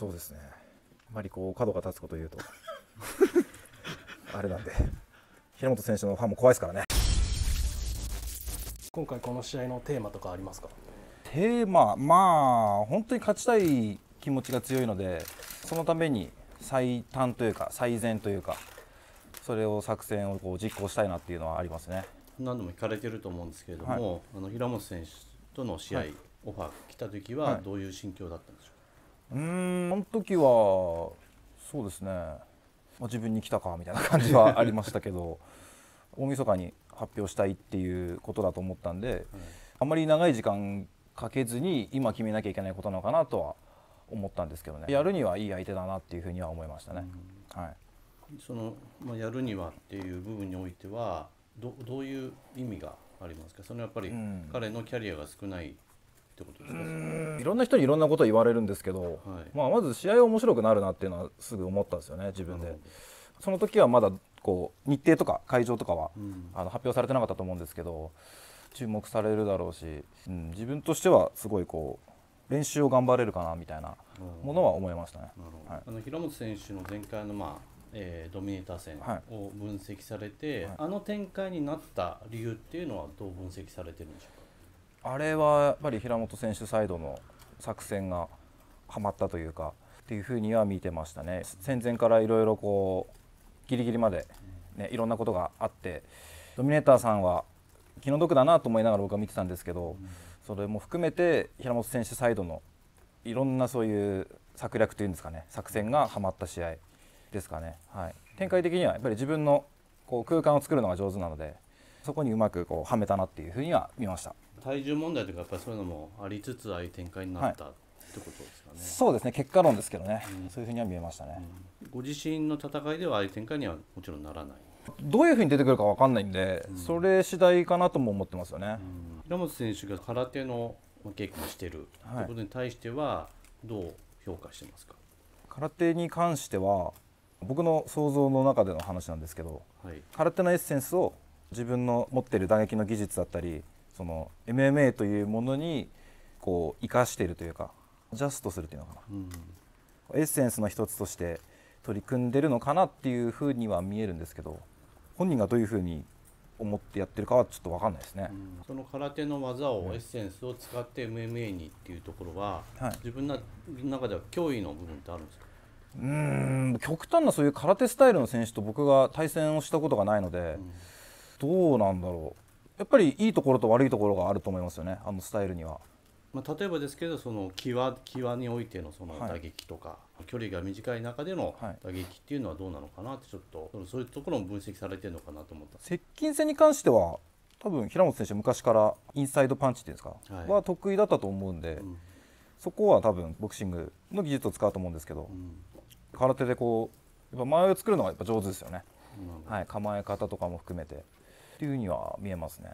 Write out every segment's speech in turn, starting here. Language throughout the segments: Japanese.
そうですねあまりこう角が立つことを言うと あれなんで平本選手のファンも怖いですからね今回この試合のテーマとかありますかテーマまあ本当に勝ちたい気持ちが強いのでそのために最短というか最善というかそれを作戦をこう実行したいなっていうのはありますね何度も聞かれてると思うんですけれども、はい、あの平本選手との試合、はい、オファー来た時はどういう心境だったんでしょううんあの時はそうですね、まあ、自分に来たかみたいな感じはありましたけど 大晦日に発表したいっていうことだと思ったんで、あまり長い時間かけずに今決めなきゃいけないことなのかなとは思ったんですけどねやるにはいい相手だなっていうふうには思いましたね。はいその、まあ、やるにはっていう部分においてはどどういう意味がありますかそのやっぱり彼のキャリアが少ないってことですかいろんな人にいろんなこと言われるんですけど、はい、まあ、まず試合面白くなるなっていうのはすぐ思ったんですよね自分で。その時はまだこう日程とか会場とかは、うん、あの発表されてなかったと思うんですけど注目されるだろうし、うん、自分としてはすごいこう練習を頑張れるかなみたいなものは思いましたね。はい、あの平本選手の前回のまあえー、ドミネーター戦を分析されて、はい、あの展開になった理由っていうのはどう分析されてるんでしょうかあれはやっぱり平本選手サイドの作戦がはまったというかっていうふうには見てましたね戦前からいろいろこうギリギリまで、ね、いろんなことがあってドミネーターさんは気の毒だなと思いながら僕は見てたんですけど、それも含めて平本選手サイドのいろんなそういう策略というんですかね作戦がはまった試合ですかね、はい、展開的にはやっぱり自分のこう空間を作るのが上手なのでそこにうまくこうはめたなっていうふうには見ました体重問題とかやっぱりそういうのもありつつああいう展開になった、はい、ってことですかねそうですね結果論ですけどね、うん、そういうふうには見えましたね、うん、ご自身の戦いではああいう展開にはもちろんならないどういうふうに出てくるかわかんないんで、うん、それ次第かなとも思ってますよね、平本選手が空手の稽古をしてる、い、ということに対してはどう評価してますか空手に関しては僕の想像の中での話なんですけど、はい、空手のエッセンスを自分の持ってる打撃の技術だったりその MMA というものにこう生かしているというかジャストするというのかな、うん、エッセンスの一つとして取り組んでるのかなっていうふうには見えるんですけど本人がどういうふうに思ってやってるかはちょっと分かんないですね、うん、その空手の技を、エッセンスを使って MMA にっていうところは、はい、自分の中では脅威の部分ってあるんですかうん極端なそういう空手スタイルの選手と僕が対戦をしたことがないので、うんどうなんだろうやっぱりいいところと悪いところがあると思いますよねあのスタイルには。まあ、例えばですけどその際際においてのその打撃とか、はい、距離が短い中での打撃っていうのはどうなのかなってちょっとそういうところも分析されてるのかなと思った接近戦に関しては多分平本選手昔からインサイドパンチっていうんですか、はい、は得意だったと思うんで、うん、そこは多分ボクシングの技術を使うと思うんですけど、うん、空手でこうやっぱ前を作るのがやっぱ上手ですよね、はい、構え方とかも含めて。っていうには見えますね。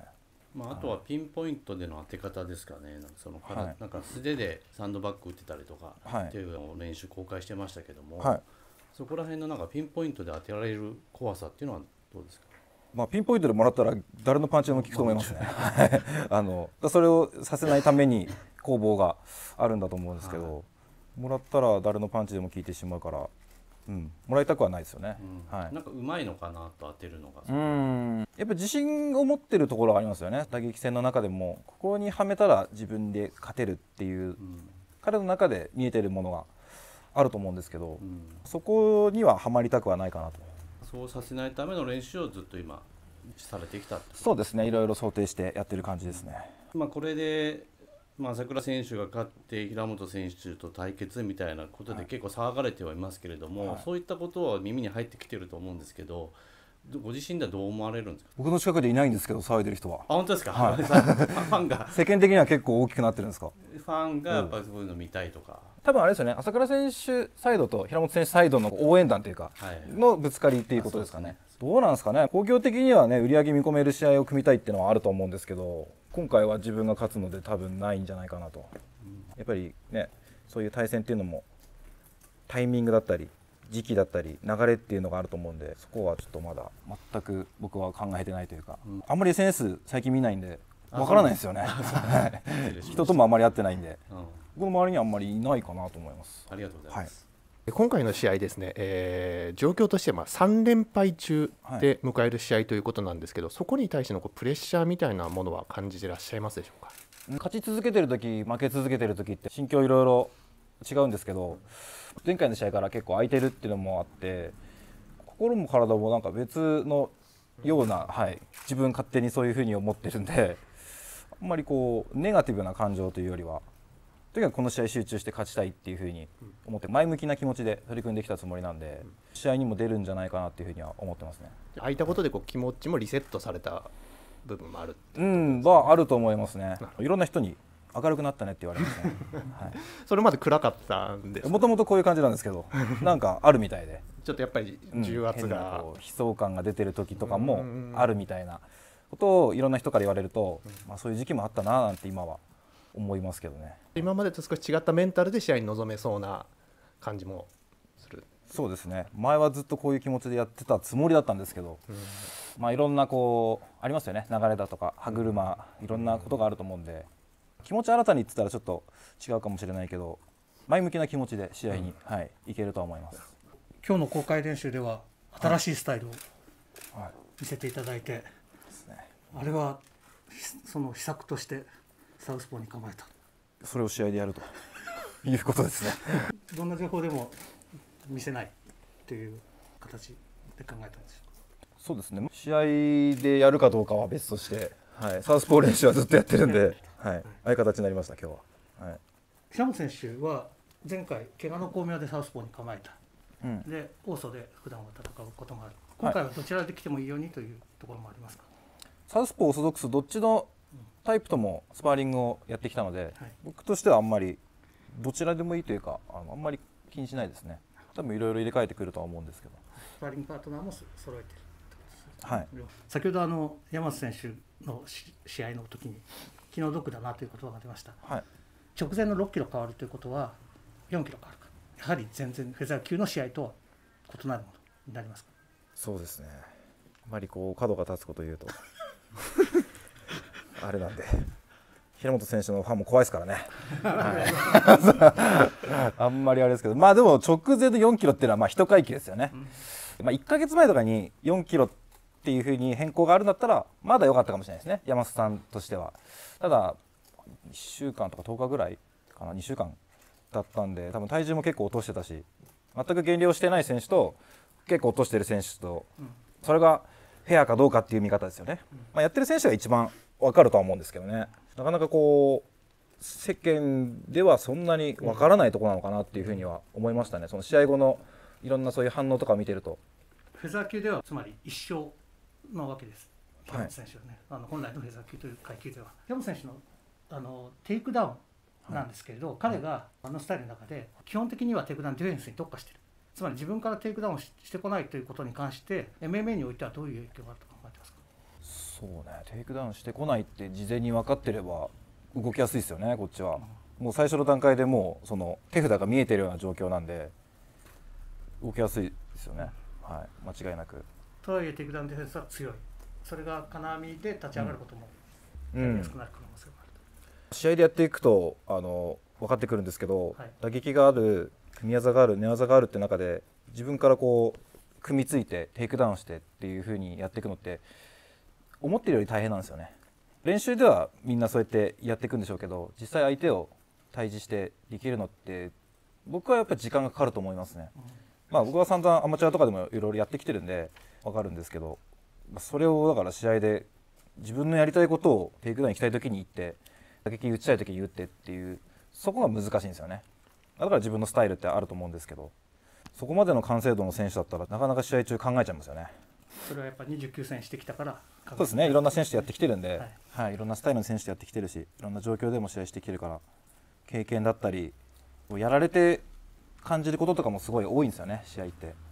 まあ、あとはピンポイントでの当て方ですかね、なんかその、はい、なんか素手でサンドバッグ打ってたりとかっていうのを練習公開してましたけども、はい、そこら辺のなんかピンポイントで当てられる怖さっていうのはどうですかまあ、ピンポイントでもらったら誰のパンチでも効くと思いますね。あのそれをさせないために攻防があるんだと思うんですけど、もらったら誰のパンチでも効いてしまうからうん、もらいたくはないですよね、うん、はい、なんかうまいのかなと当てるのがうんやっぱ自信を持ってるところがありますよね打撃戦の中でもここにはめたら自分で勝てるっていう、うん、彼の中で見えてるものがあると思うんですけど、うん、そこにははまりたくはないかなとそうさせないための練習をずっと今されてきたそうですねいろいろ想定してやってる感じですね、まあ、これでまあ、桜選手が勝って平本選手と対決みたいなことで結構騒がれてはいますけれども、はい、そういったことは耳に入ってきてると思うんですけど。ご自身ではどう思われるんですか僕の近くでいないんですけど騒いでる人はあ本当ですか、はい、ファンが 世間的には結構大きくなってるんですかファンがやっぱりそういうの見たいとか、ん、多分あれですよね朝倉選手サイドと平本選手サイドの応援団というか、のぶつかりっていうことですかね、どうなんですかね公共的にはね売り上げ見込める試合を組みたいっていうのはあると思うんですけど今回は自分が勝つので多分ないんじゃないかなと、やっぱりねそういう対戦っていうのもタイミングだったり時期だったり流れっていうのがあると思うんでそこはちょっとまだ全く僕は考えてないというか、うん、あんまり SNS 最近見ないんでわからないですよね 人ともあまり会ってないんで、うん、僕の周りにはあんまりいないかなと思いますありがとうございます、はい今回の試合ですね、えー、状況としてまあ3連敗中で迎える試合ということなんですけど、はい、そこに対してのこうプレッシャーみたいなものは感じてらっしゃいますでしょうか勝ち続けてるとき、負け続けてるときって、心境いろいろ違うんですけど、前回の試合から結構空いてるっていうのもあって、心も体もなんか別のような、はい、自分勝手にそういうふうに思ってるんで、あんまりこう、ネガティブな感情というよりは。とにかくこの試合集中して勝ちたいっていうふうに思って前向きな気持ちで取り組んできたつもりなんで、試合にも出るんじゃないかなっていうふうには思ってますね。空いたことでこう気持ちもリセットされた部分もある、ね、うんはあると思いますね。いろんな人に明るくなったねって言われますね、はい、それまで暗かったんですもともとこういう感じなんですけど なんかあるみたいでちょっとやっぱり重圧が、うん、悲壮感が出てる時とかもあるみたいなことをいろんな人から言われると、まあ、そういう時期もあったななんて今は思いますけどね今までと少し違ったメンタルで試合に臨めそうな感じもするそうですね前はずっとこういう気持ちでやってたつもりだったんですけど、うん、まあ、いろんなこうありますよね流れだとか歯車、いろんなことがあると思うんで、気持ち新たにって言ったらちょっと違うかもしれないけど前向きな気持ちで試合に、うん、はい、いけると思います今日の公開練習では新しいスタイルを見せていただいて、はいね、あれはその秘策としてサウスポーに構えたそれを試合でやると いうことですね どんな情報でも見せないという形で考えたんですそうですね試合でやるかどうかは別として、はい、サウスポー練習はずっとやってるんで、はい、ああいう形になりました今日は、はい、平本選手は前回怪我の巧妙でサウスポーに構えた、うん、でオーで普段は戦うこともある今回はどちらで来てもいいようにというところもありますか、はい、サウスポーオーソドックスどっちのタイプともスパーリングをやってきたので、はい、僕としてはあんまりどちらでもいいというかあのあんまり気にしないですね多分いろいろ入れ替えてくるとは思うんですけどスパーリングパートナーも揃えてるはい、先ほどあの山瀬選手の試合の時に気の毒だなという言葉が出ました、はい、直前の6キロ変わるということは4キロ変わるかやはり全然フェザー級の試合とは異なるものになりますかそうですねあまりこう角が立つことを言うと あれなんで。平本選手のファンも怖いですからね、あんまりあれですけど、まあでも直前で4キロっていうのはまあ1回忌ですよね、うん、まあ、1か月前とかに4キロっていうふうに変更があるんだったら、まだ良かったかもしれないですね、山里さんとしては。ただ、1週間とか10日ぐらいかな、2週間だったんで、多分体重も結構落としてたし、全く減量してない選手と、結構落としてる選手と、それがフェアかどうかっていう見方ですよね。まあ、やってる選手が一番分かるとは思うんですけどねなかなかこう世間ではそんなに分からないとこなのかなっていうふうには思いましたねその試合後のいろんなそういう反応とか見てるとフェザー級ではつまり一生なわけです山本選手はね、はい、あの本来のフェザー級という階級では山本選手のあのテイクダウンなんですけれど、はい、彼があのスタイルの中で基本的にはテイクダウンディフェンスに特化してるつまり自分からテイクダウンしてこないということに関して MMA においてはどういう影響があるかそうねテイクダウンしてこないって事前に分かってれば動きやすいですよねこっちは、もう最初の段階でもうその手札が見えてるような状況なんで動きやすいですよね、はい、間違いなくとはいえテイクダウンディフェンスは強いそれが金網で立ち上がることもやりやすくなる可能性がある、うん、試合でやっていくとあの分かってくるんですけど、はい、打撃がある組み技がある寝技があるって中で自分からこう組みついてテイクダウンしてっていうふうにやっていくのって思ってるより大変なんですよね練習ではみんなそうやってやっていくんでしょうけど実際相手を対峙してできるのって僕はやっぱり時間がかかると思いますね、まあ僕は散々アマチュアとかでもいろいろやってきてるんで分かるんですけどそれをだから試合で自分のやりたいことをテイクダウン行きたい時に行って打撃打ちたい時に打ってっていうそこが難しいんですよねだから自分のスタイルってあると思うんですけどそこまでの完成度の選手だったらなかなか試合中考えちゃいますよねそれはやっぱ29戦してきたからそうですねいろんな選手とやってきてるんで、はいはい、いろんなスタイルの選手とやってきてるしいろんな状況でも試合してきてるから経験だったりやられて感じることとかもすごい多いんですよね試合って。